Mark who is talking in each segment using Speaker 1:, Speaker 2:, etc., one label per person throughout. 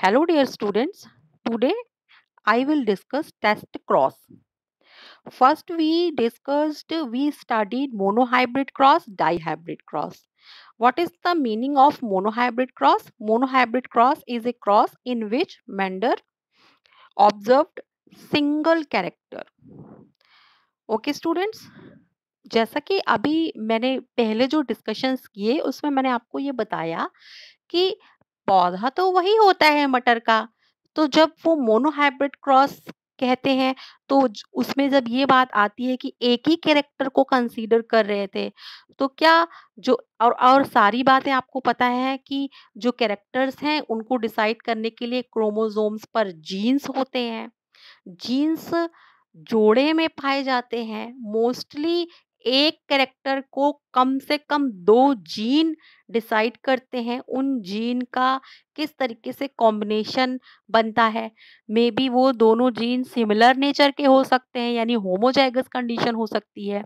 Speaker 1: Hello dear students, today I will discuss test cross. First we discussed, we studied monohybrid cross, dihybrid cross. What is the meaning of monohybrid cross? Monohybrid cross is a cross in which Mender observed single character. Okay students, जैसा कि अभी मैंने पहले जो discussions किए उसमें मैंने आपको ये बताया कि पौधा तो वही होता है मटर का तो जब वो मोनोहाइब्रिड क्रॉस कहते हैं तो उसमें जब ये बात आती है कि एक ही कैरेक्टर को कंसीडर कर रहे थे तो क्या जो और और सारी बातें आपको पता है कि जो कैरेक्टर्स हैं उनको डिसाइड करने के लिए क्रोमोजोम्स पर जीन्स होते हैं जीन्स जोड़े में पाए जाते हैं मोस्टली एक करेक्टर को कम से कम दो जीन डिसाइड करते हैं उन जीन का किस तरीके से कॉम्बिनेशन बनता है मे बी वो दोनों जीन सिमिलर नेचर के हो सकते हैं यानी होमोजाइगस कंडीशन हो सकती है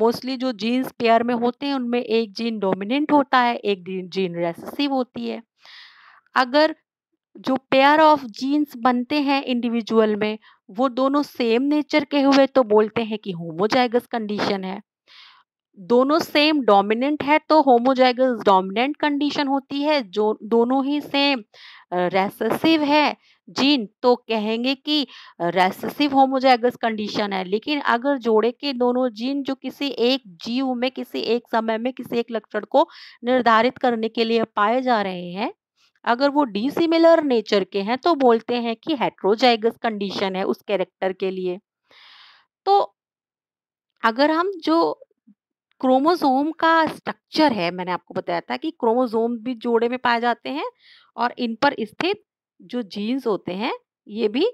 Speaker 1: मोस्टली जो जीन्स पेयर में होते हैं उनमें एक जीन डोमिनेंट होता है एक जीन रेसिव होती है अगर जो पेयर ऑफ जीन्स बनते हैं इंडिविजुअल में वो दोनों सेम नेचर के हुए तो बोलते हैं कि होमोजाइगस कंडीशन है दोनों सेम डोमिनेंट है तो होमोजाइगस डोमिनेंट कंडीशन होती है जो दोनों ही सेम रेसेसिव है जीन तो कहेंगे कि रेसेसिव होमोजाइगस कंडीशन है लेकिन अगर जोड़े के दोनों जीन जो किसी एक जीव में किसी एक समय में किसी एक लक्षण को निर्धारित करने के लिए पाए जा रहे हैं अगर वो डिसिमिलर नेचर के हैं तो बोलते हैं कि हेट्रोजाइगस कंडीशन है उस कैरेक्टर के लिए तो अगर हम जो क्रोमोजोम का स्ट्रक्चर है मैंने आपको बताया था कि क्रोमोजोम भी जोड़े में पाए जाते हैं और इन पर स्थित जो जीन्स होते हैं ये भी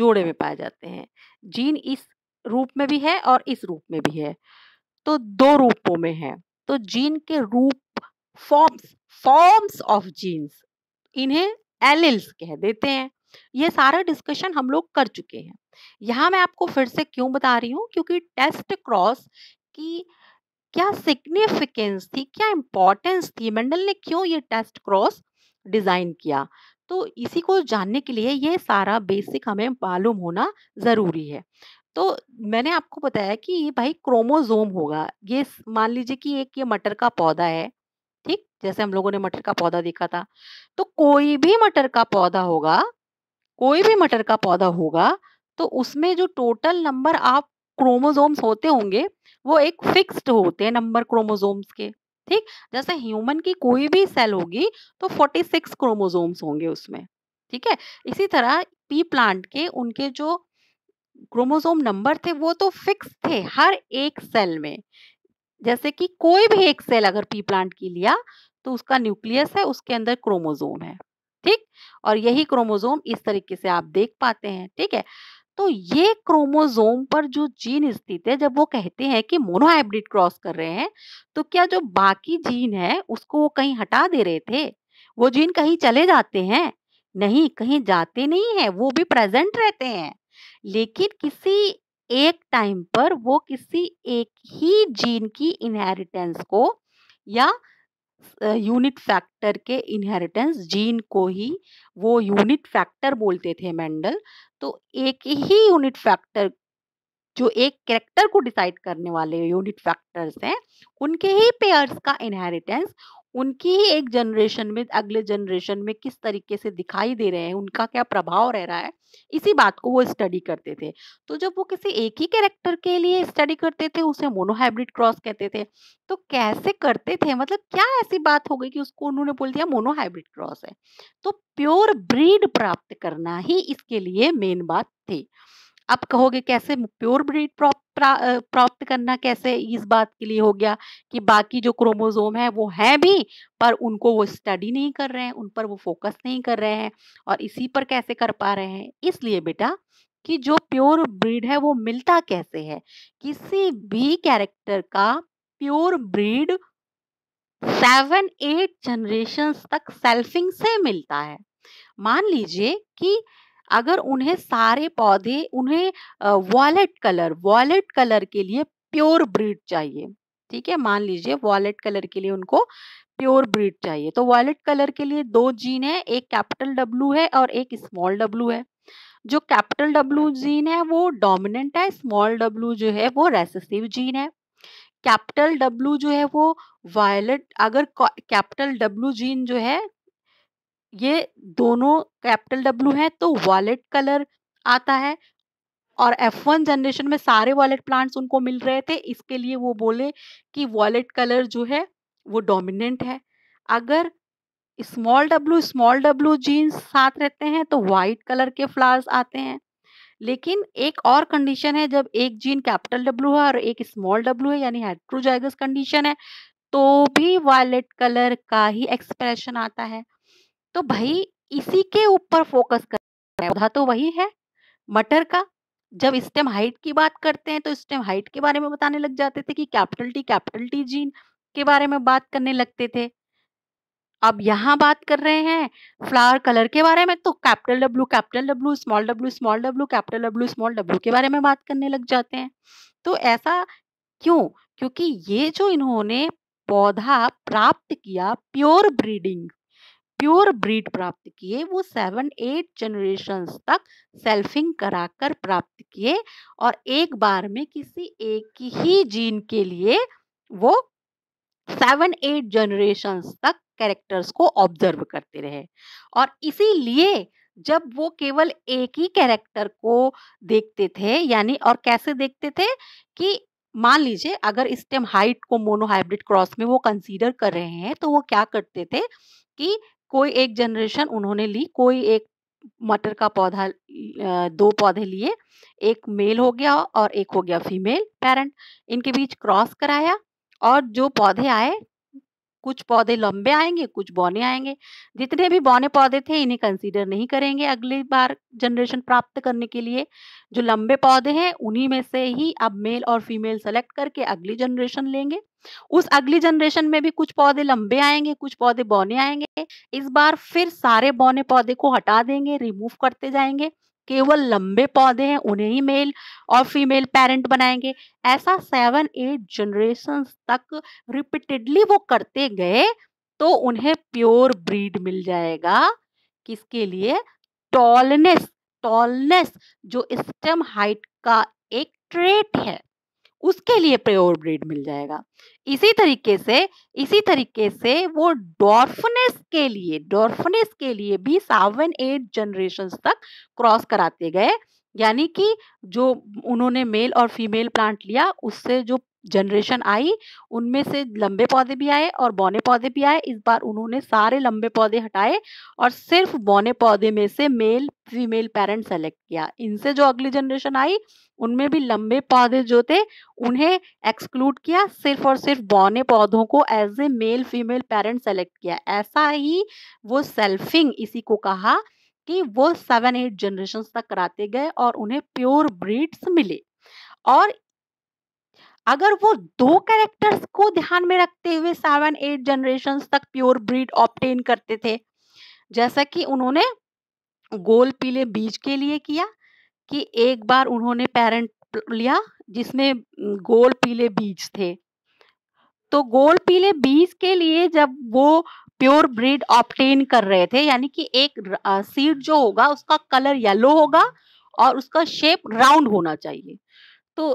Speaker 1: जोड़े में पाए जाते हैं जीन इस रूप में भी है और इस रूप में भी है तो दो रूपों में है तो जीन के रूप फॉर्म्स फॉर्म्स ऑफ जीन्स इन्हें एलिल्स कह देते हैं ये सारा डिस्कशन हम लोग कर चुके हैं यहाँ मैं आपको फिर से क्यों बता रही हूँ क्योंकि टेस्ट क्रॉस की क्या सिग्निफिकेंस थी क्या इम्पोर्टेंस थी मंडल ने क्यों ये टेस्ट क्रॉस डिज़ाइन किया तो इसी को जानने के लिए ये सारा बेसिक हमें मालूम होना ज़रूरी है तो मैंने आपको बताया कि ये भाई क्रोमोजोम होगा ये मान लीजिए कि एक ये मटर का पौधा है ठीक जैसे हम लोगों ने मटर का पौधा देखा था तो कोई भी मटर का पौधा होगा कोई भी मटर का पौधा होगा तो उसमें जो टोटल नंबर ऑफ क्रोमोजोम्स होते होंगे वो एक फिक्स्ड होते हैं नंबर क्रोमोजोम्स के ठीक जैसे ह्यूमन की कोई भी सेल होगी तो 46 क्रोमोजोम्स होंगे उसमें ठीक है इसी तरह पी प्लांट के उनके जो क्रोमोजोम नंबर थे वो तो फिक्स थे हर एक सेल में जैसे कि कोई भी एक सेल अगर पी प्लांट की लिया तो उसका न्यूक्लियस है उसके अंदर क्रोमोजोम है ठीक और यही क्रोमोजोम इस तरीके से आप देख पाते हैं ठीक है तो ये क्रोमोजोम पर जो जीन स्थित है जब वो कहते हैं कि मोनोहाइब्रिड क्रॉस कर रहे हैं तो क्या जो बाकी जीन है उसको वो कहीं हटा दे रहे थे वो जीन कहीं चले जाते हैं नहीं कहीं जाते नहीं है वो भी प्रेजेंट रहते हैं लेकिन किसी एक टाइम पर वो किसी एक ही जीन की इनहेरिटेंस को या यूनिट फैक्टर के इनहेरिटेंस जीन को ही वो यूनिट फैक्टर बोलते थे मेंडल तो एक ही यूनिट फैक्टर जो एक कैरेक्टर को डिसाइड करने वाले यूनिट फैक्टर्स हैं उनके ही पेयर्स का इनहेरिटेंस उनकी ही एक जनरेशन में अगले जनरेशन में किस तरीके से दिखाई दे रहे हैं उनका क्या प्रभाव रह रहा है इसी बात को वो स्टडी करते थे तो जब वो किसी एक ही कैरेक्टर के लिए स्टडी करते थे उसे मोनोहाइब्रिड क्रॉस कहते थे तो कैसे करते थे मतलब क्या ऐसी बात हो गई कि उसको उन्होंने बोल दिया मोनोहाइब्रिड क्रॉस है तो प्योर ब्रीड प्राप्त करना ही इसके लिए मेन बात थी आप कहोगे कैसे प्योर ब्रीड प्राप्त करना कैसे इस बात के लिए हो गया कि बाकी जो क्रोमोजोम है वो है भी पर उनको वो स्टडी नहीं कर रहे हैं उन पर वो फोकस नहीं कर रहे हैं और इसी पर कैसे कर पा रहे हैं इसलिए बेटा कि जो प्योर ब्रीड है वो मिलता कैसे है किसी भी कैरेक्टर का pure breed seven eight generation तक सेल्फिंग से मिलता है मान लीजिए कि अगर उन्हें सारे पौधे उन्हें वॉलेट कलर वॉलेट कलर के लिए प्योर ब्रीड चाहिए ठीक है मान लीजिए वॉलेट कलर के लिए उनको प्योर ब्रीड चाहिए तो वॉलेट कलर के लिए दो जीन है एक कैपिटल डब्लू है और एक स्मॉल डब्लू है जो कैपिटल डब्लू जीन है वो डोमिनेंट है स्मॉल डब्लू जो है वो रेसेसिव जीन है कैपिटल डब्लू जो है वो वायलेट अगर कैपिटल डब्लू जीन जो है ये दोनों कैपिटल डब्ल्यू हैं तो वॉलेट कलर आता है और एफ वन जनरेशन में सारे वॉलेट प्लांट्स उनको मिल रहे थे इसके लिए वो बोले कि वॉलेट कलर जो है वो डोमिनेंट है अगर small W small W genes साथ रहते हैं तो वाइट कलर के फ्लावर्स आते हैं लेकिन एक और कंडीशन है जब एक जीन कैपिटल डब्लू है और एक स्मॉल डब्लू है यानी हाइड्रोजाइगस कंडीशन है तो भी वायलेट कलर का ही एक्सप्रेशन आता है तो हाँ, हाँ। भाई इसी के ऊपर फोकस कर पौधा तो वही है मटर का जब स्टेम हाइट की बात करते हैं तो स्टेम हाइट के बारे में बताने लग जाते थे कि capital T capital T gene के बारे में बात करने लगते थे अब यहाँ बात कर रहे हैं फ्लावर कलर के बारे में तो capital W capital W small W small W capital W small W के बारे में बात करने लग जाते हैं तो ऐसा क्यों क्योंकि ये जो इन्होंने पौधा प्राप्त किया प्योर ब्रीडिंग प्योर ब्रीड प्राप्त किए वो सेवन एट जनरेशन तक सेल्फिंग कराकर प्राप्त किए और एक बार में किसी एक ही जीन के लिए वो सेवन एट जनरेशन तक कैरेक्टर्स को ऑब्जर्व करते रहे और इसीलिए जब वो केवल एक ही कैरेक्टर को देखते थे यानी और कैसे देखते थे कि मान लीजिए अगर इस टाइम हाइट को मोनोहाइब्रिड क्रॉस में वो कंसीडर कर रहे हैं तो वो क्या करते थे कि कोई एक जनरेशन उन्होंने ली कोई एक मटर का पौधा दो पौधे लिए एक मेल हो गया और एक हो गया फीमेल पेरेंट इनके बीच क्रॉस कराया और जो पौधे आए कुछ पौधे लंबे आएंगे कुछ बौने आएंगे जितने भी बौने पौधे थे इन्हें कंसीडर नहीं करेंगे अगली बार जनरेशन प्राप्त करने के लिए जो लंबे पौधे हैं उन्हीं में से ही अब मेल और फीमेल सेलेक्ट करके अगली जनरेशन लेंगे उस अगली जनरेशन में भी कुछ पौधे लंबे आएंगे कुछ पौधे बौने आएंगे इस बार फिर सारे बौने पौधे को हटा देंगे रिमूव करते जाएंगे केवल लंबे पौधे हैं उन्हें ही मेल और फीमेल पेरेंट बनाएंगे ऐसा सेवन एट जनरेशन तक रिपीटेडली वो करते गए तो उन्हें प्योर ब्रीड मिल जाएगा किसके लिए टॉलनेस टॉलनेस जो स्टेम हाइट का एक ट्रेट है उसके लिए प्योर ब्रीड मिल जाएगा इसी तरीके से इसी तरीके से वो डॉर्फनेस के लिए डॉर्फनेस के लिए भी सेवन एट जनरेशन तक क्रॉस कराते गए यानी कि जो उन्होंने मेल और फीमेल प्लांट लिया उससे जो जनरेशन आई उनमें से लंबे पौधे भी आए और बौने पौधे भी आए इस बार उन्होंने सारे लंबे पौधे हटाए और सिर्फ बौने पौधे में से मेल फीमेल पेरेंट सेलेक्ट किया इनसे जो अगली जनरेशन आई उनमें भी लंबे पौधे जो थे उन्हें एक्सक्लूड किया सिर्फ और सिर्फ बौने पौधों को as a male female parent select किया ऐसा ही वो सेल्फिंग इसी को कहा कि वो सेवन एट जनरेशन तक कराते गए और उन्हें प्योर ब्रीड्स मिले और अगर वो दो कैरेक्टर्स को ध्यान में रखते हुए सेवन एट जनरेशन तक प्योर ब्रीड ऑप्टेन करते थे जैसा कि उन्होंने गोल पीले बीज के लिए किया कि एक बार उन्होंने पेरेंट लिया जिसमें गोल पीले बीज थे तो गोल पीले बीज के लिए जब वो प्योर ब्रीड ऑप्टेन कर रहे थे यानी कि एक सीड जो होगा उसका कलर येलो होगा और उसका शेप राउंड होना चाहिए तो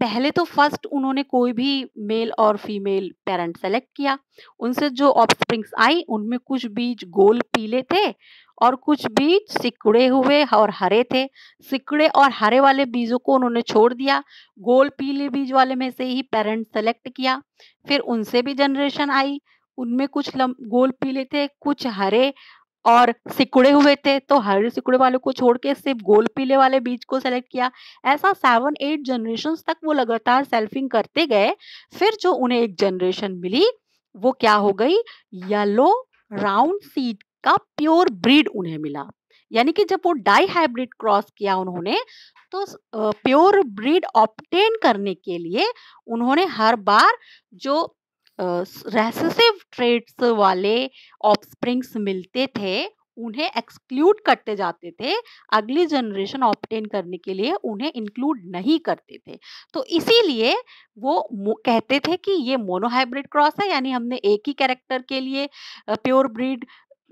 Speaker 1: पहले तो फर्स्ट उन्होंने कोई भी मेल और फीमेल पेरेंट सेलेक्ट किया उनसे जो ऑफस्प्रिंग्स आई उनमें कुछ बीज गोल पीले थे और कुछ बीज सिकड़े हुए और हरे थे सिकड़े और हरे वाले बीजों को उन्होंने छोड़ दिया गोल पीले बीज वाले में से ही पेरेंट सेलेक्ट किया फिर उनसे भी जनरेशन आई उनमें कुछ लम, गोल पीले थे कुछ हरे और सिकुड़े हुए थे तो हरे सिकुड़े वाले को छोड़ के सिर्फ गोल पीले वाले बीज को सेलेक्ट किया ऐसा सेवन एट जनरेशन तक वो लगातार सेल्फिंग करते गए फिर जो उन्हें एक जनरेशन मिली वो क्या हो गई येलो राउंड सीड का प्योर ब्रीड उन्हें मिला यानी कि जब वो डाई हाइब्रिड क्रॉस किया उन्होंने तो प्योर ब्रीड ऑप्टेन करने के लिए उन्होंने हर बार जो रेसेसिव ट्रेड्स वाले ऑफस्प्रिंग्स मिलते थे उन्हें एक्सक्लूड करते जाते थे अगली जनरेशन ऑप्टेन करने के लिए उन्हें इंक्लूड नहीं करते थे तो इसीलिए वो कहते थे कि ये मोनोहाइब्रिड क्रॉस है यानी हमने एक ही कैरेक्टर के लिए प्योर ब्रीड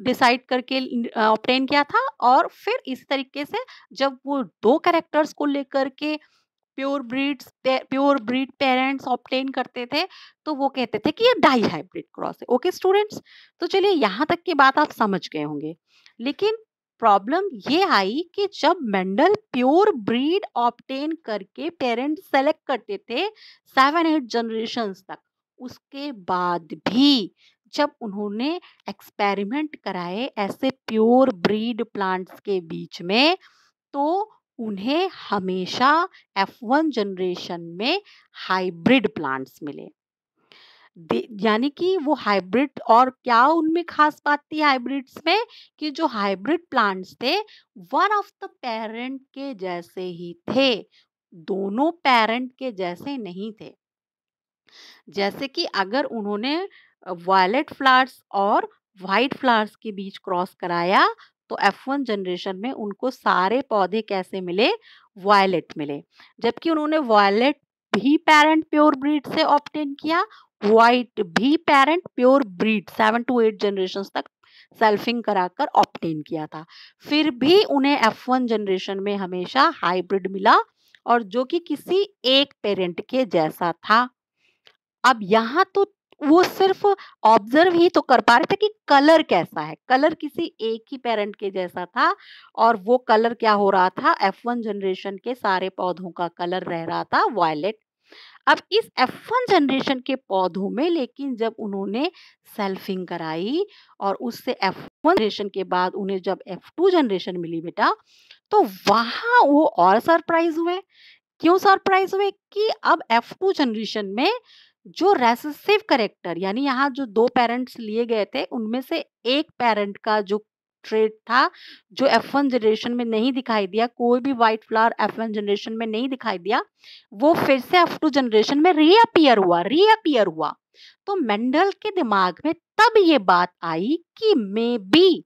Speaker 1: डिसाइड करके ऑप्टेन किया था और फिर इस तरीके से जब वो दो कैरेक्टर्स को लेकर के pure breed pure breed parents obtain करते थे तो वो कहते थे कि ये डाई हाइब्रिड क्रॉस है ओके स्टूडेंट्स तो चलिए यहाँ तक की बात आप समझ गए होंगे लेकिन प्रॉब्लम ये आई कि जब मेंडल प्योर ब्रीड ऑप्टेन करके पेरेंट सेलेक्ट करते थे सेवन एट जनरेशन तक उसके बाद भी जब उन्होंने एक्सपेरिमेंट कराए ऐसे प्योर ब्रीड प्लांट्स के बीच में तो उन्हें हमेशा F1 जनरेशन में हाइब्रिड प्लांट्स मिले यानी कि वो हाइब्रिड और क्या उनमें खास बात थी हाइब्रिड्स में कि जो हाइब्रिड प्लांट्स थे वन ऑफ द पेरेंट के जैसे ही थे दोनों पेरेंट के जैसे नहीं थे जैसे कि अगर उन्होंने वायलेट फ्लावर्स और वाइट फ्लावर्स के बीच क्रॉस कराया तो F1 जनरेशन में उनको सारे पौधे कैसे मिले वायलेट मिले जबकि उन्होंने वायलेट भी पेरेंट प्योर ब्रीड से ऑप्टेन किया वाइट भी parent pure breed seven two eight generation तक सेल्फिंग कराकर ऑप्टेन किया था फिर भी उन्हें एफ वन जनरेशन में हमेशा हाइब्रिड मिला और जो कि किसी एक पेरेंट के जैसा था अब यहां तो वो सिर्फ ऑब्जर्व ही तो कर पा रहे थे कि कलर कैसा है कलर किसी एक ही पेरेंट के जैसा था और वो कलर क्या हो रहा था एफ वन जनरेशन के सारे पौधों का कलर रह रहा था वायलेट अब इस एफ वन जनरेशन के पौधों में लेकिन जब उन्होंने सेल्फिंग कराई और उससे एफ वन जनरेशन के बाद उन्हें जब एफ टू जनरेशन मिली बेटा तो वहां वो और सरप्राइज हुए क्यों सरप्राइज हुए कि अब एफ टू जनरेशन में जो रेसेसिव करेक्टर यानी यहाँ जो दो पेरेंट्स लिए गए थे उनमें से एक पेरेंट का जो ट्रेड था जो एफ वन जनरेशन में नहीं दिखाई दिया कोई भी white flower F one generation में नहीं दिखाई दिया वो फिर से एफ टू जनरेशन में रीअपियर हुआ रीअपियर हुआ तो मेंडल के दिमाग में तब ये बात आई कि मे बी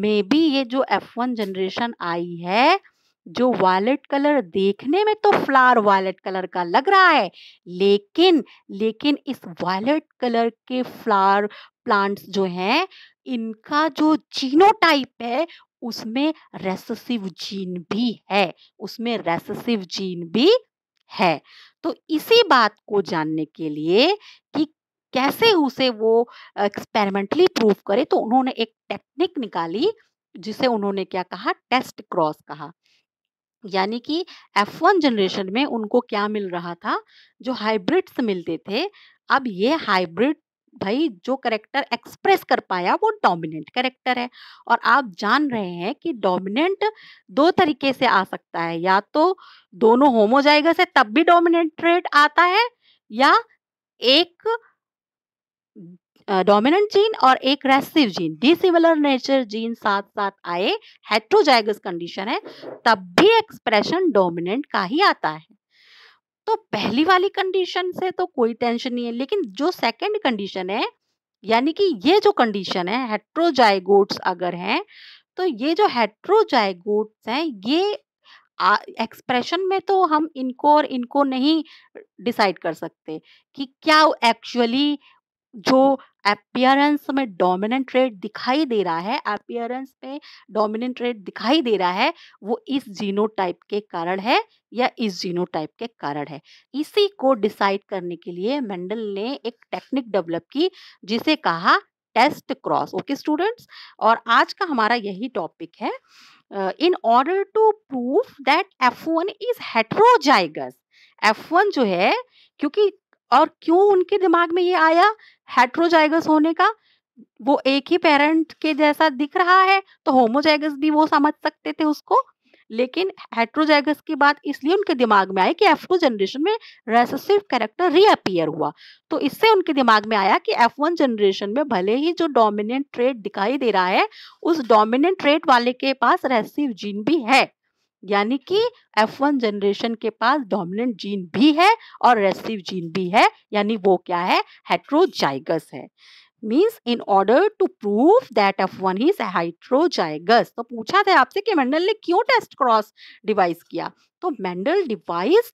Speaker 1: मे बी ये जो एफ वन जनरेशन आई है जो वॉलेट कलर देखने में तो फ्लावर वॉलेट कलर का लग रहा है लेकिन लेकिन इस वॉलेट कलर के फ्लावर प्लांट्स जो हैं इनका जो जीनो टाइप है उसमें रेसेसिव जीन भी है उसमें रेसेसिव जीन भी है तो इसी बात को जानने के लिए कि कैसे उसे वो एक्सपेरिमेंटली प्रूव करे तो उन्होंने एक टेक्निक निकाली जिसे उन्होंने क्या कहा टेस्ट क्रॉस कहा यानी कि F1 जनरेशन में उनको क्या मिल रहा था जो हाइब्रिड्स मिलते थे अब ये हाइब्रिड भाई जो करेक्टर एक्सप्रेस कर पाया वो डोमिनेंट करेक्टर है और आप जान रहे हैं कि डोमिनेंट दो तरीके से आ सकता है या तो दोनों होमोजाइगस है तब भी डोमिनेंट ट्रेड आता है या एक डोमिनेंट जीन और एक recessive gene dissimilar nature gene साथ साथ आए हेट्रोजाइगस कंडीशन है तब भी एक्सप्रेशन डोमिनेंट का ही आता है तो पहली वाली कंडीशन से तो कोई टेंशन नहीं है लेकिन जो सेकंड कंडीशन है यानी कि ये जो कंडीशन है हेट्रोजाइगोट्स अगर हैं तो ये जो हेट्रोजाइगोट्स हैं ये एक्सप्रेशन में तो हम इनको और इनको नहीं डिसाइड कर सकते कि क्या एक्चुअली जो अपियरेंस में डोमिनेंट रेट दिखाई दे रहा है अपियरेंस में डोमिनेंट रेट दिखाई दे रहा है वो इस जीनोटाइप के कारण है या इस जीनोटाइप के कारण है इसी को डिसाइड करने के लिए मेंडल ने एक टेक्निक डेवलप की जिसे कहा टेस्ट क्रॉस ओके स्टूडेंट्स और आज का हमारा यही टॉपिक है in order to prove that F one is heterozygous F one जो है क्योंकि और क्यों उनके दिमाग में ये आया हेट्रोजाइगस होने का वो एक ही पेरेंट के जैसा दिख रहा है तो होमोजाइगस भी वो समझ सकते थे उसको लेकिन हेट्रोजाइगस की बात इसलिए उनके दिमाग में आई कि एफ टू जनरेशन में रेसेसिव कैरेक्टर रीअपियर हुआ तो इससे उनके दिमाग में आया कि एफ वन जनरेशन में भले ही जो डोमिनेंट ट्रेट दिखाई दे रहा है उस डोमिनेंट ट्रेट वाले के पास रेसेसिव जीन भी है यानी कि F1 जनरेशन के पास डोमिनेंट जीन भी है और रेसिव जीन भी है यानी वो क्या है हेट्रोजाइगस है means in order to prove that F one is heterozygous तो पूछा था आपसे कि मेंडल ने क्यों टेस्ट क्रॉस डिवाइस किया तो Mendel devise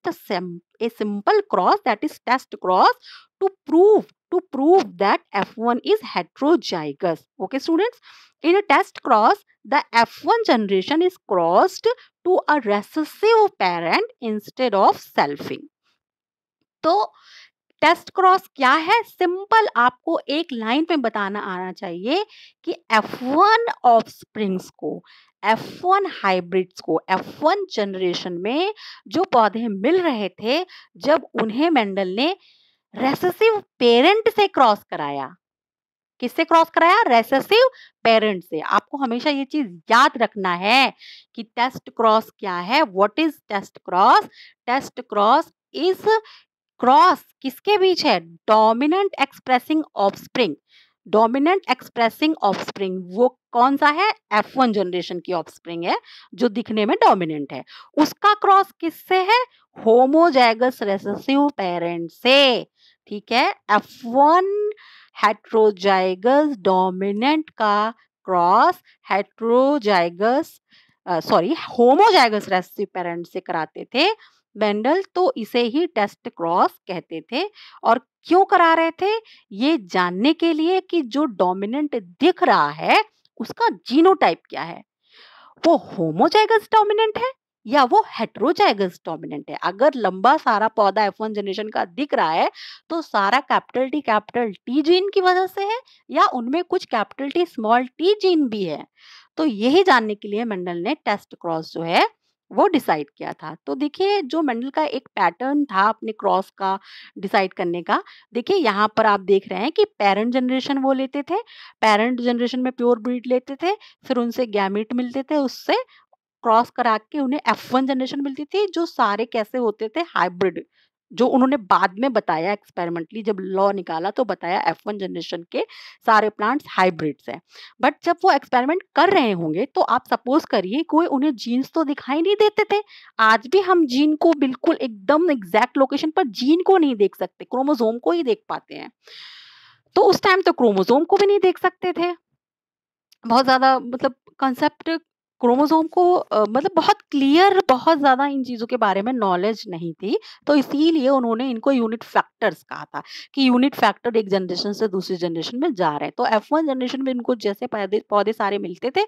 Speaker 1: a simple cross that is test cross to prove to prove that f1 is heterozygous okay students in a test cross the f1 generation is crossed to a recessive parent instead of selfing तो test cross क्या है simple आपको एक line में बताना आना चाहिए कि एफ वन ऑफ स्प्रिंग्स को एफ वन हाइब्रिड्स को एफ वन जनरेशन में जो पौधे मिल रहे थे जब उन्हें मेंडल ने रेसेसिव पेरेंट से क्रॉस कराया किससे क्रॉस कराया रेसेसिव पेरेंट से आपको हमेशा ये चीज याद रखना है कि टेस्ट क्रॉस क्या है what is test cross test cross is cross किसके बीच है dominant expressing offspring dominant expressing offspring वो कौन सा है एफ वन जनरेशन की ऑफस्प्रिंग है जो दिखने में डोमिनेंट है उसका क्रॉस किससे है होमोजैगस रेसेसिव पेरेंट से ठीक है एफ वन हेट्रोजाइगस डोमिनेंट का cross heterozygous sorry homozygous recessive parent से कराते थे बेंडल तो इसे ही टेस्ट क्रॉस कहते थे और क्यों करा रहे थे ये जानने के लिए कि जो डोमिनेंट दिख रहा है उसका जीनोटाइप क्या है वो होमोजाइगस डोमिनेंट है या वो हेट्रोजाइगस डोमिनेंट है अगर लंबा सारा पौधा एफ जनरेशन का दिख रहा है तो सारा capital T capital T gene की वजह से है या उनमें कुछ capital T small T gene भी है तो यही जानने के लिए मंडल ने टेस्ट क्रॉस जो है वो डिसाइड किया था तो देखिए जो मंडल का एक पैटर्न था अपने क्रॉस का डिसाइड करने का देखिए यहाँ पर आप देख रहे हैं कि पेरेंट जनरेशन वो लेते थे पेरेंट जनरेशन में प्योर ब्रीड लेते थे फिर उनसे गैमिट मिलते थे उससे क्रॉस करा के उन्हें एफ वन जनरेशन मिलती थी जो सारे कैसे होते थे हाइब्रिड जो उन्होंने बाद में बताया एक्सपेरिमेंटली जब लॉ निकाला तो बताया एफ वन जनरेशन के सारे प्लांट्स हाइब्रिड्स हैं बट जब वो एक्सपेरिमेंट कर रहे होंगे तो आप सपोज करिए कोई उन्हें जीन्स तो दिखाई नहीं देते थे आज भी हम जीन को बिल्कुल एकदम एग्जैक्ट लोकेशन पर जीन को नहीं देख सकते क्रोमोजोम को ही देख पाते हैं तो उस टाइम तो क्रोमोजोम को भी नहीं देख सकते थे बहुत ज़्यादा मतलब कंसेप्ट क्रोमोसोम को मतलब बहुत क्लियर बहुत ज़्यादा इन चीज़ों के बारे में नॉलेज नहीं थी तो इसीलिए उन्होंने इनको यूनिट फैक्टर्स कहा था कि यूनिट फैक्टर एक जनरेशन से दूसरी जनरेशन में जा रहे हैं तो एफ वन जनरेशन में इनको जैसे पौधे सारे मिलते थे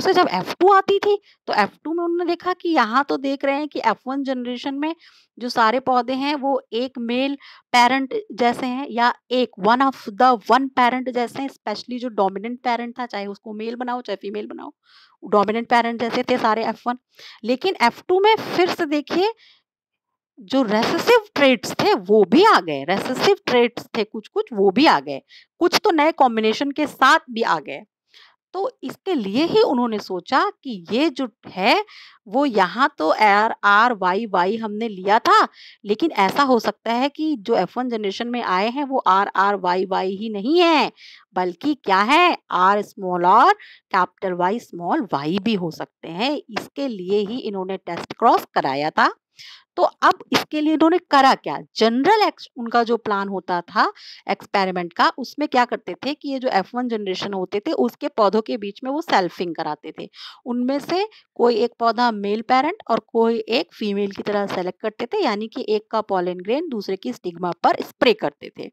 Speaker 1: उसे जब एफ टू आती थी तो एफ टू में उन्होंने देखा कि यहाँ तो देख रहे हैं कि एफ वन जनरेशन में जो सारे पौधे हैं वो एक मेल पेरेंट जैसे हैं या एक one of the one parent जैसे हैं स्पेशली जो डोमिनेंट पेरेंट था चाहे उसको मेल बनाओ चाहे फीमेल बनाओ डोमिनेंट पेरेंट जैसे थे सारे एफ वन लेकिन एफ टू में फिर से देखिए जो रेसेसिव ट्रेड्स थे वो भी आ गए रेसेसिव ट्रेड्स थे कुछ कुछ वो भी आ गए कुछ तो नए कॉम्बिनेशन के साथ भी आ गए तो इसके लिए ही उन्होंने सोचा कि ये जो है वो यहाँ तो आर आर वाई वाई हमने लिया था लेकिन ऐसा हो सकता है कि जो एफ वन जनरेशन में आए हैं वो आर आर वाई वाई ही नहीं है बल्कि क्या है आर स्मॉल और कैपिटल वाई स्मॉल वाई भी हो सकते हैं इसके लिए ही इन्होंने टेस्ट क्रॉस कराया था तो अब इसके लिए इन्होंने करा क्या जनरल उनका जो प्लान होता था एक्सपेरिमेंट का उसमें क्या करते थे कि ये जो एफ वन जनरेशन होते थे उसके पौधों के बीच में वो सेल्फिंग कराते थे उनमें से कोई एक पौधा मेल पेरेंट और कोई एक फीमेल की तरह सेलेक्ट करते थे यानी कि एक का पॉलिन ग्रेन दूसरे की स्टिग्मा पर स्प्रे करते थे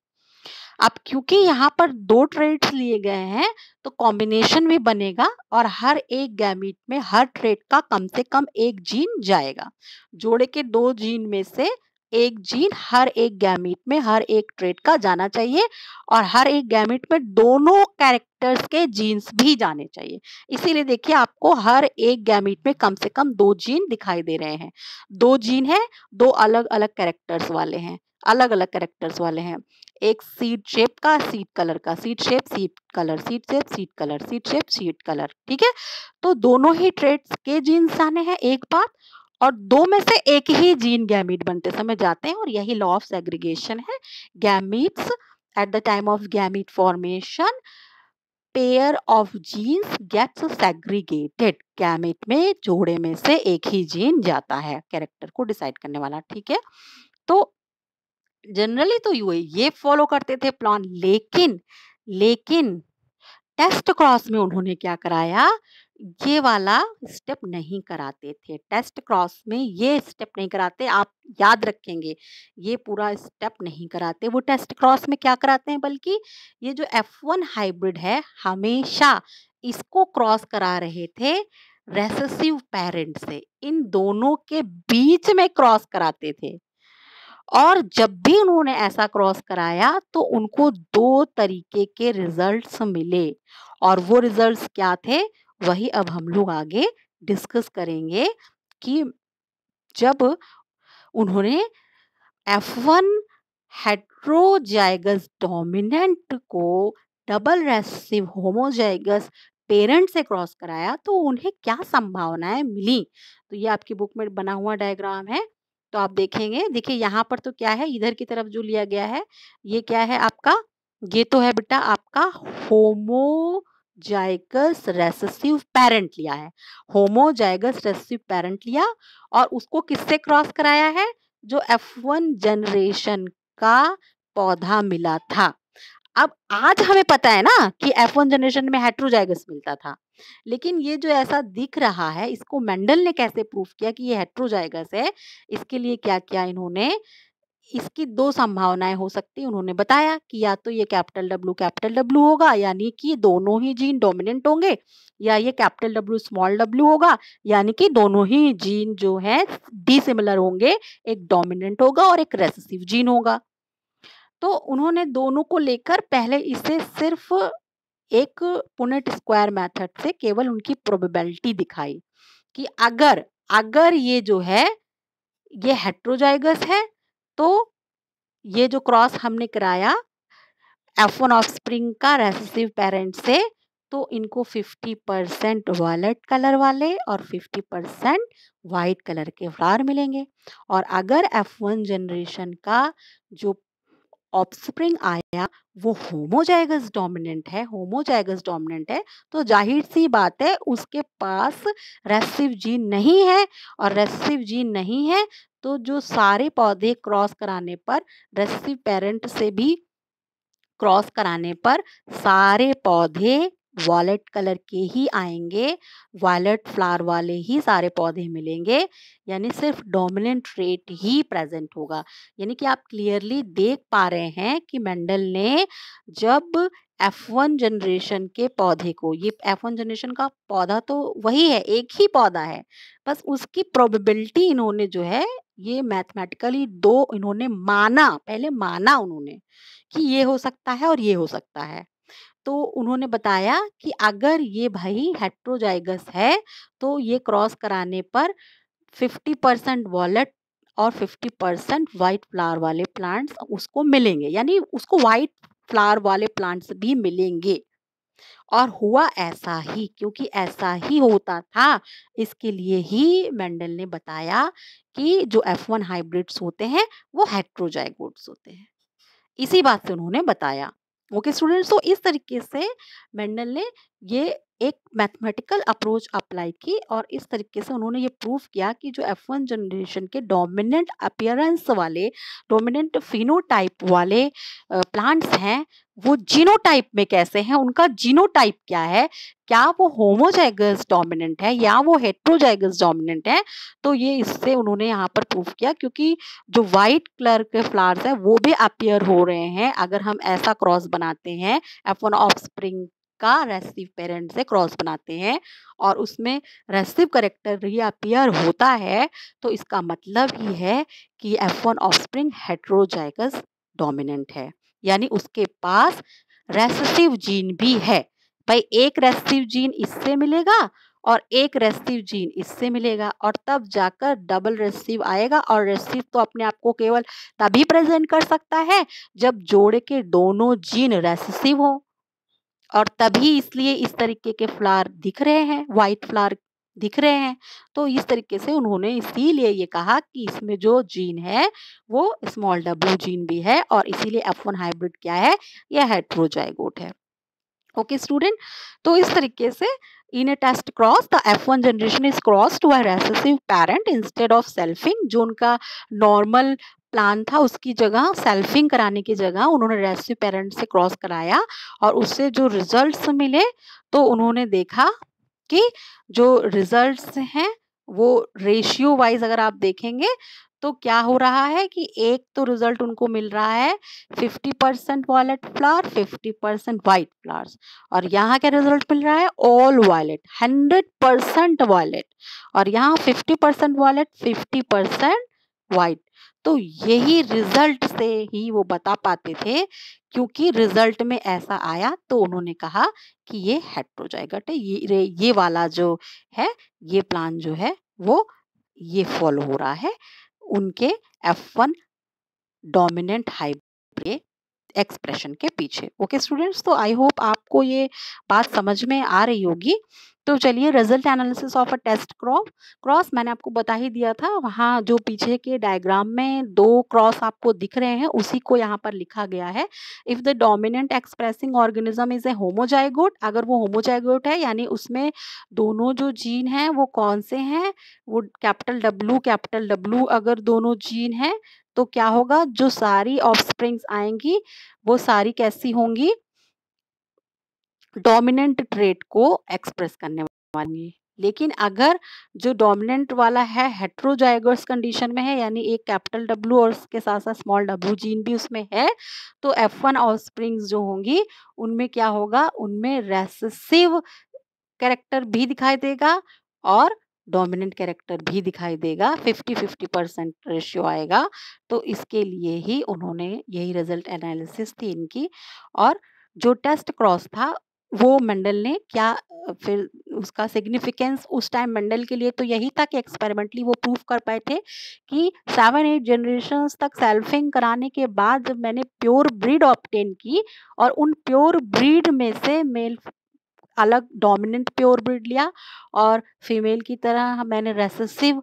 Speaker 1: अब क्योंकि यहाँ पर दो ट्रेड्स लिए गए हैं तो कॉम्बिनेशन भी बनेगा और हर एक गैमिट में हर ट्रेड का कम से कम एक जीन जाएगा जोड़े के दो जीन में से एक जीन हर एक गैमिट में हर एक ट्रेड का जाना चाहिए और हर एक गैमिट में दोनों कैरेक्टर्स के जीन्स भी जाने चाहिए इसीलिए देखिए आपको हर एक गैमिट में कम से कम दो जीन दिखाई दे रहे हैं दो जीन है दो अलग अलग कैरेक्टर्स वाले हैं अलग अलग करेक्टर्स वाले हैं एक सीट शेप का सीट कलर का seed shape seed colour seed shape seed colour seed shape seed colour ठीक है तो दोनों ही ट्रेड्स के जीन्स आने हैं एक बार और दो में से एक ही जीन गैमिट बनते समय जाते हैं और यही लॉ ऑफ एग्रीगेशन है gametes at the time of gamete formation pair of genes gets segregated gamete में जोड़े में से एक ही जीन जाता है कैरेक्टर को डिसाइड करने वाला ठीक है तो जनरली तो यू ये फॉलो करते थे प्लान लेकिन लेकिन टेस्ट क्रॉस में उन्होंने क्या कराया ये वाला स्टेप नहीं कराते थे टेस्ट क्रॉस में ये स्टेप नहीं कराते आप याद रखेंगे ये पूरा स्टेप नहीं कराते वो टेस्ट क्रॉस में क्या कराते हैं बल्कि ये जो एफ वन हाइब्रिड है हमेशा इसको क्रॉस करा रहे थे रेसेसिव पेरेंट से इन दोनों के बीच में क्रॉस कराते थे और जब भी उन्होंने ऐसा क्रॉस कराया तो उनको दो तरीके के रिजल्ट्स मिले और वो रिजल्ट्स क्या थे वही अब हम लोग आगे डिस्कस करेंगे कि जब उन्होंने F1 हेट्रोजाइगस डोमिनेंट को डबल रेसिव होमोजाइगस पेरेंट से क्रॉस कराया तो उन्हें क्या संभावनाएं मिली तो ये आपकी बुक में बना हुआ डायग्राम है तो आप देखेंगे देखिए यहाँ पर तो क्या है इधर की तरफ जो लिया गया है ये क्या है आपका ये तो है बेटा आपका होमो जाइगस रेसेसिव पेरेंट लिया है होमोजाइगस रेसिव पेरेंट लिया और उसको किससे क्रॉस कराया है जो F1 जनरेशन का पौधा मिला था अब आज हमें पता है ना कि F1 जनरेशन में हेट्रोजाइगस मिलता था लेकिन ये जो ऐसा दिख रहा है इसको मेंडल ने कैसे प्रूफ किया कि ये हेट्रोजाइगस है इसके लिए क्या किया इन्होंने इसकी दो संभावनाएं हो सकती है उन्होंने बताया कि या तो ये कैपिटल डब्ल्यू कैपिटल डब्ल्यू होगा यानी कि दोनों ही जीन डोमिनेंट होंगे या ये कैपिटल डब्ल्यू स्मॉल डब्ल्यू होगा यानी कि दोनों ही जीन जो है डिसिमिलर होंगे एक डोमिनेंट होगा और एक रेसिसिव जीन होगा तो उन्होंने दोनों को लेकर पहले इसे सिर्फ एक पुनेट स्क्वायर मेथड से केवल उनकी प्रोबेबिलिटी दिखाई कि अगर अगर ये जो है ये हेट्रोजाइगस है तो ये जो क्रॉस हमने कराया एफ वन ऑफ स्प्रिंग का रेसिसिव पेरेंट से तो इनको 50 परसेंट वायलेट कलर वाले और 50 परसेंट वाइट कलर के फ्लावर मिलेंगे और अगर एफ वन जनरेशन का जो ऑफस्प्रिंग आया वो होमोजाइगस डोमिनेंट है होमोजाइगस डोमिनेंट है तो जाहिर सी बात है उसके पास रेसिव जीन नहीं है और रेसिव जीन नहीं है तो जो सारे पौधे क्रॉस कराने पर रेसिव पेरेंट से भी क्रॉस कराने पर सारे पौधे वॉलेट कलर के ही आएंगे वॉलेट फ्लावर वाले ही सारे पौधे मिलेंगे यानी सिर्फ डोमिनेंट रेट ही प्रेजेंट होगा यानी कि आप क्लियरली देख पा रहे हैं कि मेंडल ने जब F1 जनरेशन के पौधे को ये F1 जनरेशन का पौधा तो वही है एक ही पौधा है बस उसकी प्रोबेबिलिटी इन्होंने जो है ये मैथमेटिकली दो इन्होंने माना पहले माना उन्होंने कि ये हो सकता है और ये हो सकता है तो उन्होंने बताया कि अगर ये भाई हेट्रोजाइगस है तो ये क्रॉस कराने पर 50 परसेंट वॉलेट और 50 परसेंट वाइट फ्लावर वाले प्लांट्स उसको मिलेंगे यानी उसको वाइट फ्लावर वाले प्लांट्स भी मिलेंगे और हुआ ऐसा ही क्योंकि ऐसा ही होता था इसके लिए ही मेंडल ने बताया कि जो एफ वन हाइब्रिड्स होते हैं वो हेट्रोजाइगोड्स होते हैं इसी बात से उन्होंने बताया ओके स्टूडेंट्स तो इस तरीके से मेंडल ने ये एक मैथमेटिकल अप्रोच अप्लाई की और इस तरीके से उन्होंने ये प्रूव किया कि जो एफ वन जनरेशन के डोमिनेंट अपियरेंस वाले डोमिनेंट फिनोटाइप वाले प्लांट्स हैं वो जीनोटाइप में कैसे हैं उनका जीनोटाइप क्या है क्या वो होमोजाइगस डोमिनेंट है या वो हेट्रोजाइगस डोमिनेंट है तो ये इससे उन्होंने यहाँ पर प्रूफ किया क्योंकि जो वाइट कलर के फ्लावर्स हैं वो भी अपियर हो रहे हैं अगर हम ऐसा क्रॉस बनाते हैं एफ वन ऑफ स्प्रिंग का रेसिव पेरेंट से क्रॉस बनाते हैं और उसमें रेसिव करेक्टर रियापियर होता है तो इसका मतलब ही है कि F one offspring heterozygous dominant है यानी उसके पास रेसिव जीन भी है भाई एक रेसिव जीन इससे मिलेगा और एक रेसिव जीन इससे मिलेगा और तब जाकर डबल रेसिव आएगा और रेसिव तो अपने आप को केवल तभी प्रेजेंट कर सकता है जब जोड़े के दोनों जीन रेसिव हों और तभी इसलिए इस तरीके के फ्लावर दिख रहे हैं व्हाइट फ्लावर दिख रहे हैं तो इस तरीके से उन्होंने इसीलिए ये कहा कि इसमें जो जीन है वो स्मॉल डब्ल्यू जीन भी है और इसीलिए एफ वन हाइब्रिड क्या है यह हेट्रोजाइगोट है ओके स्टूडेंट तो इस तरीके से test cross the F one generation is cross to by recessive parent instead of selfing जो उनका नॉर्मल प्लान था उसकी जगह सेल्फिंग कराने की जगह उन्होंने रेस्क्यू पेरेंट से क्रॉस कराया और उससे जो रिजल्ट्स मिले तो उन्होंने देखा कि जो रिजल्ट्स हैं वो रेशियो वाइज अगर आप देखेंगे तो क्या हो रहा है कि एक तो रिजल्ट उनको मिल रहा है 50 percent violet flower 50 percent white flowers और यहाँ क्या रिजल्ट मिल रहा है ऑल वॉलेट 100 परसेंट वॉलेट और यहाँ 50 परसेंट वॉलेट 50 परसेंट वाइट तो यही रिजल्ट से ही वो बता पाते थे क्योंकि रिजल्ट में ऐसा आया तो उन्होंने कहा कि ये हेट्रोजाइगट है ये ये वाला जो है ये प्लान जो है वो ये फॉलो हो रहा है उनके F one dominant hybrid expression के पीछे ओके स्टूडेंट्स तो आई होप आपको ये बात समझ में आ रही होगी तो चलिए result analysis of a test crop cross मैंने आपको बता ही दिया था वहाँ जो पीछे के डायग्राम में दो क्रॉस आपको दिख रहे हैं उसी को यहाँ पर लिखा गया है if the dominant expressing organism is a homozygote अगर वो होमोजाइगोट है यानी उसमें दोनों जो जीन हैं वो कौन से हैं वो कैपिटल डब्लू कैपिटल डब्लू अगर दोनों जीन हैं तो क्या होगा जो सारी ऑफ आएंगी वो सारी कैसी होंगी डोमिनेंट ट्रेट को एक्सप्रेस करने वाली लेकिन अगर जो डोमिनेंट वाला है हेट्रोजाइगस कंडीशन में है यानी एक कैपिटल डब्ल्यू और उसके साथ साथ स्मॉल डब्ल्यू जीन भी उसमें है तो एफ वन ऑफस्प्रिंग्स जो होंगी उनमें क्या होगा उनमें रेसिव कैरेक्टर भी दिखाई देगा और डोमिनेंट कैरेक्टर भी दिखाई देगा 50 50 परसेंट रेशियो आएगा तो इसके लिए ही उन्होंने यही रिजल्ट एनालिसिस थी इनकी और जो टेस्ट क्रॉस था वो मंडल ने क्या फिर उसका सिग्निफिकेंस उस टाइम मंडल के लिए तो यही था कि एक्सपेरिमेंटली वो प्रूफ कर पाए थे कि सेवन एट जनरेशन तक सेल्फिंग कराने के बाद जब मैंने प्योर ब्रीड ऑप्टेन की और उन प्योर ब्रीड में से मेल अलग डोमिनेंट प्योर ब्रीड लिया और फीमेल की तरह मैंने रेसेसिव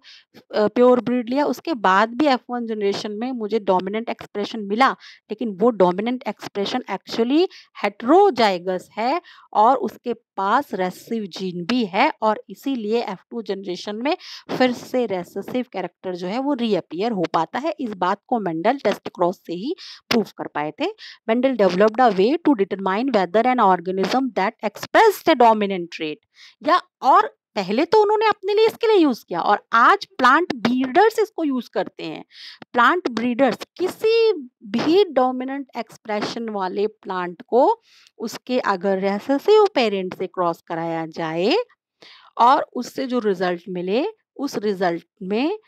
Speaker 1: प्योर ब्रीड लिया उसके बाद भी एफ वन जनरेशन में मुझे डोमिनेंट एक्सप्रेशन मिला लेकिन वो डोमिनेंट एक्सप्रेशन एक्चुअली हेट्रोजाइगस है और उसके पास रेसिव जीन भी है और इसीलिए एफ टू जनरेशन में फिर से रेसेसिव कैरेक्टर जो है वो रीअपियर हो पाता है इस बात को मेंडल टेस्ट क्रॉस से ही प्रूव कर पाए थे Mendel developed a way to determine whether an organism that express the dominant trait या और पहले तो उन्होंने अपने लिए इसके लिए यूज किया और आज प्लांट ब्रीडर्स इसको यूज करते हैं प्लांट ब्रीडर्स किसी भी डोमिनेंट एक्सप्रेशन वाले प्लांट को उसके अगर रेसेसिव पेरेंट से क्रॉस कराया जाए और उससे जो रिजल्ट मिले उस रिजल्ट में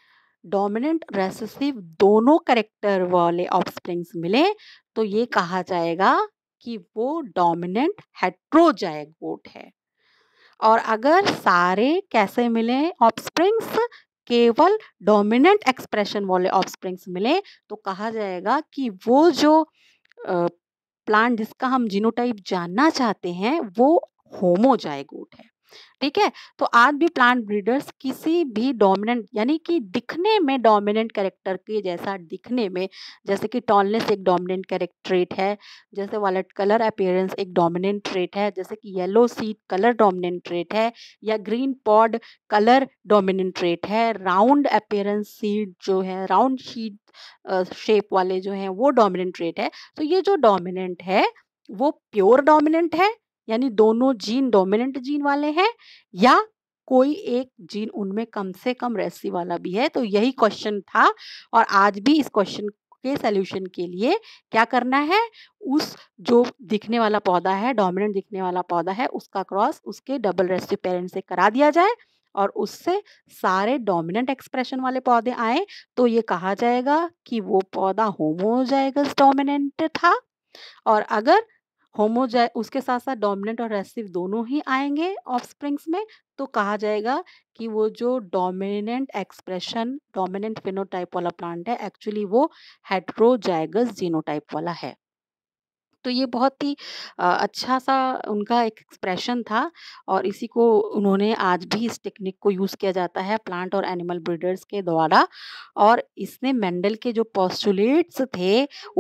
Speaker 1: डोमिनेंट रेसेसिव दोनों करेक्टर वाले ऑफस्प्रिंग्स मिले तो ये कहा जाएगा कि वो डोमिनेंट हेट्रोजाइगोट है और अगर सारे कैसे मिले ऑफस्प्रिंग्स केवल डोमिनेंट एक्सप्रेशन वाले ऑफस्प्रिंग्स मिले तो कहा जाएगा कि वो जो प्लांट जिसका हम जीनोटाइप जानना चाहते हैं वो होमोजाइगोट है ठीक है तो आज भी प्लांट ब्रीडर्स किसी भी डोमिनेंट यानी कि दिखने में डोमिनेंट कैरेक्टर के जैसा दिखने में जैसे कि टॉलनेस एक डोमिनेंट कैरेक्ट्रेट है जैसे वॉलेट कलर अपेयरेंस एक डोमिनेंट ट्रेट है जैसे कि yellow seed colour dominant trait है या green pod colour dominant trait है राउंड अपेयरेंस सीड जो है राउंड शीट शेप वाले जो हैं वो डोमिनेंट ट्रेट है तो ये जो डोमिनेंट है वो प्योर डोमिनेंट है यानी दोनों जीन डोमिनेंट जीन वाले हैं या कोई एक जीन उनमें कम से कम रेसी वाला भी है तो यही क्वेश्चन था और आज भी इस क्वेश्चन के सोल्यूशन के लिए क्या करना है उस जो दिखने वाला पौधा है डोमिनेंट दिखने वाला पौधा है उसका क्रॉस उसके डबल रेस्ट्यू पेरेंट से करा दिया जाए और उससे सारे डोमिनेंट एक्सप्रेशन वाले पौधे आए तो ये कहा जाएगा कि वो पौधा होमो जाएगा डोमिनेंट था और अगर होमोजै उसके साथ साथ डोमिनेंट और रेसिव दोनों ही आएंगे ऑफस्प्रिंग्स में तो कहा जाएगा कि वो जो डोमिनेंट एक्सप्रेशन डोमिनेंट फिनोटाइप वाला प्लांट है एक्चुअली वो हेट्रोजाइगस जीनोटाइप वाला है तो ये बहुत ही अच्छा सा उनका एक एक्सप्रेशन था और इसी को उन्होंने आज भी इस टेक्निक को यूज़ किया जाता है प्लांट और एनिमल ब्रीडर्स के द्वारा और इसने मेंडल के जो पॉस्टुलेट्स थे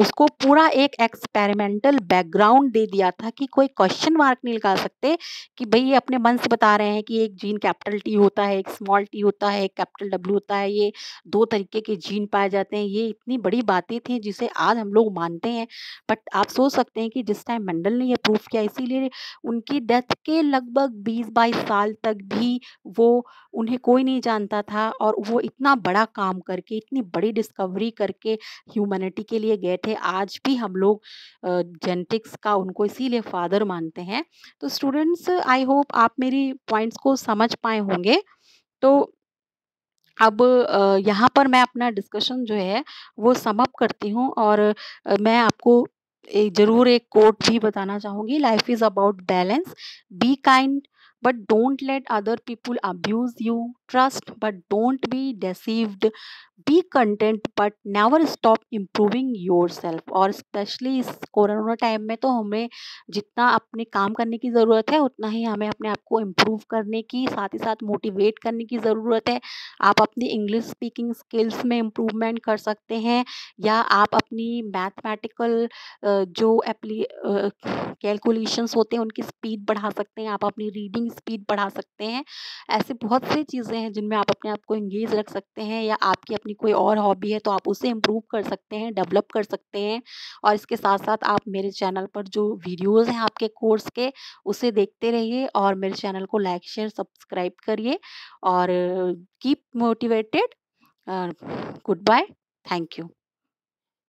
Speaker 1: उसको पूरा एक एक्सपेरिमेंटल बैकग्राउंड दे दिया था कि कोई क्वेश्चन मार्क नहीं लगा सकते कि भाई ये अपने मन से बता रहे हैं कि एक जीन कैपिटल टी होता है एक स्मॉल टी होता है एक कैपिटल डब्ल्यू होता है ये दो तरीके के जीन पाए जाते हैं ये इतनी बड़ी बातें थी जिसे आज हम लोग मानते हैं बट आप सोच सकते सकते हैं कि जिस टाइम मंडल ने यह प्रूव किया इसीलिए उनकी डेथ के लगभग 20 बाईस साल तक भी वो उन्हें कोई नहीं जानता था और वो इतना बड़ा काम करके इतनी बड़ी डिस्कवरी करके ह्यूमैनिटी के लिए गए थे आज भी हम लोग जेनेटिक्स का उनको इसीलिए फादर मानते हैं तो स्टूडेंट्स आई होप आप मेरी पॉइंट्स को समझ पाए होंगे तो अब यहाँ पर मैं अपना डिस्कशन जो है वो समअप करती हूँ और मैं आपको एक जरूर एक कोट भी बताना चाहूँगी life is about balance be kind but don't let other people abuse you trust but don't be deceived be content but never stop improving your yourself specially इस कोरोना टाइम में तो हमें जितना अपने काम करने की ज़रूरत है उतना ही हमें अपने आप को इम्प्रूव करने की साथ ही साथ मोटिवेट करने की ज़रूरत है आप अपनी इंग्लिश स्पीकिंग स्किल्स में इम्प्रूवमेंट कर सकते हैं या आप अपनी मैथमेटिकल जो एप्ली कैलकुलेशंस होते हैं उनकी स्पीड बढ़ा सकते हैं आप अपनी रीडिंग स्पीड बढ़ा सकते हैं ऐसे बहुत सी चीज़ें हैं जिनमें आप अपने आप को इंगेज रख सकते हैं या आपकी अपनी कोई और हॉबी है तो आप उसे इम्प्रूव कर सकते हैं डेवलप कर सकते हैं और इसके साथ साथ आप मेरे चैनल पर जो वीडियोज़ हैं आपके कोर्स के उसे देखते रहिए और मेरे चैनल को लाइक शेयर सब्सक्राइब करिए और keep motivated goodbye thank you